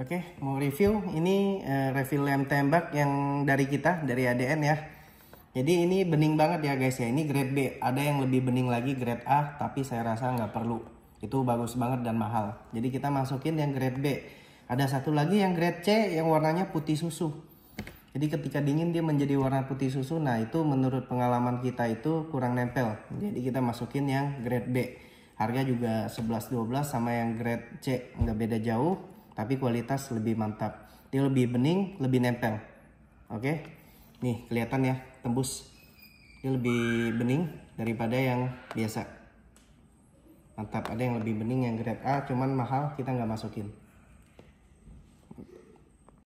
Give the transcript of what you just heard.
Oke, mau review ini uh, review lem tembak yang dari kita dari ADN ya. Jadi ini bening banget ya guys ya. Ini grade B. Ada yang lebih bening lagi grade A, tapi saya rasa nggak perlu. Itu bagus banget dan mahal. Jadi kita masukin yang grade B. Ada satu lagi yang grade C yang warnanya putih susu. Jadi ketika dingin dia menjadi warna putih susu. Nah itu menurut pengalaman kita itu kurang nempel. Jadi kita masukin yang grade B. Harga juga 11-12 sama yang grade C. Nggak beda jauh tapi kualitas lebih mantap dia lebih bening lebih nempel oke nih kelihatan ya tembus dia lebih bening daripada yang biasa mantap ada yang lebih bening yang grade A cuman mahal kita nggak masukin